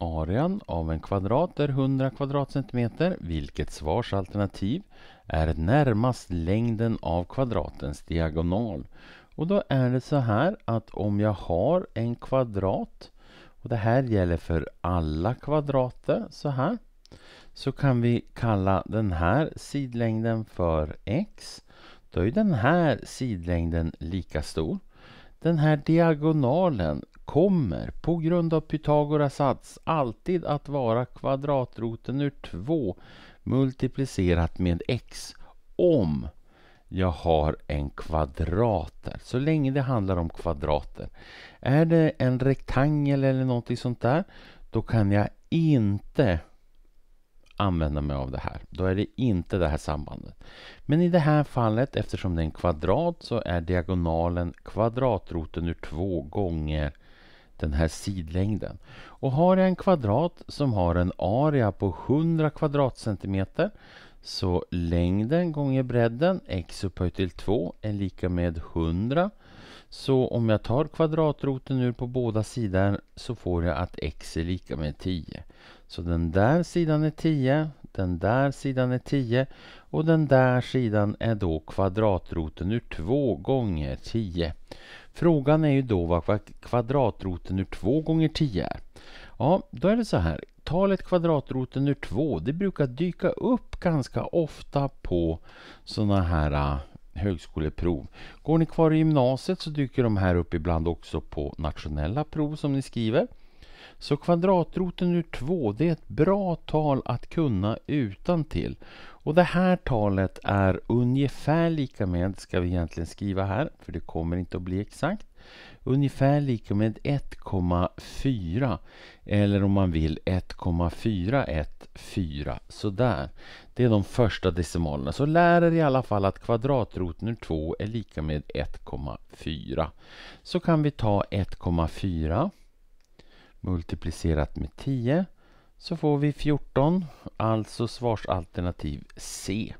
arean av en kvadrat är 100 kvadratcentimeter, vilket svarsalternativ är närmast längden av kvadratens diagonal. Och då är det så här att om jag har en kvadrat, och det här gäller för alla kvadrater så här, så kan vi kalla den här sidlängden för x. Då är den här sidlängden lika stor. Den här diagonalen kommer på grund av Pythagoras sats alltid att vara kvadratroten ur 2 multiplicerat med x om jag har en kvadrat där. Så länge det handlar om kvadrater. Är det en rektangel eller någonting sånt där då kan jag inte använda mig av det här. Då är det inte det här sambandet. Men i det här fallet, eftersom det är en kvadrat, så är diagonalen kvadratroten ur 2 gånger den här sidlängden. Och har jag en kvadrat som har en area på 100 kvadratcentimeter så längden gånger bredden, x upphöjt till 2, är lika med 100. Så om jag tar kvadratroten ur på båda sidor så får jag att x är lika med 10. Så den där sidan är 10, den där sidan är 10 och den där sidan är då kvadratroten ur 2 gånger 10. Frågan är ju då vad kvadratroten ur 2 gånger 10 är. Ja, då är det så här. Talet kvadratroten ur 2 det brukar dyka upp ganska ofta på sådana här äh, högskoleprov. Går ni kvar i gymnasiet så dyker de här upp ibland också på nationella prov som ni skriver. Så kvadratroten ur 2 det är ett bra tal att kunna utan till. Och det här talet är ungefär lika med, ska vi egentligen skriva här, för det kommer inte att bli exakt, ungefär lika med 1,4 eller om man vill 1,414 sådär. Det är de första decimalerna. Så lär er i alla fall att kvadratroten ur 2 är lika med 1,4. Så kan vi ta 1,4 multiplicerat med 10 så får vi 14, alltså svarsalternativ C.